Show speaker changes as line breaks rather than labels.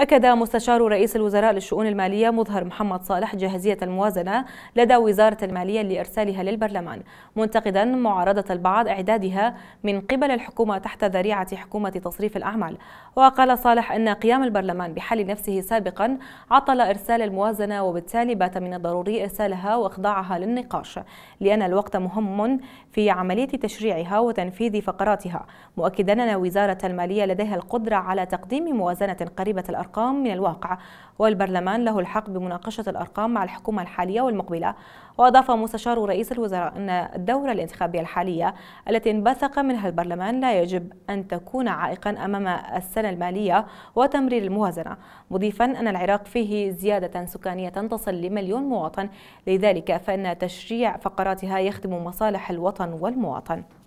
أكد مستشار رئيس الوزراء للشؤون المالية مظهر محمد صالح جاهزية الموازنة لدى وزارة المالية لإرسالها للبرلمان منتقدا معارضة البعض إعدادها من قبل الحكومة تحت ذريعة حكومة تصريف الأعمال وقال صالح أن قيام البرلمان بحل نفسه سابقا عطل إرسال الموازنة وبالتالي بات من الضروري إرسالها وإخضاعها للنقاش لأن الوقت مهم في عملية تشريعها وتنفيذ فقراتها مؤكدا أن وزارة المالية لديها القدرة على تقديم موازنة قريبة الأرض الأرقام من الواقع والبرلمان له الحق بمناقشة الأرقام مع الحكومة الحالية والمقبلة وأضاف مستشار رئيس الوزراء أن الدورة الانتخابية الحالية التي انبثق منها البرلمان لا يجب أن تكون عائقا أمام السنة المالية وتمرير الموازنة مضيفا أن العراق فيه زيادة سكانية تصل لمليون مواطن لذلك فإن تشريع فقراتها يخدم مصالح الوطن والمواطن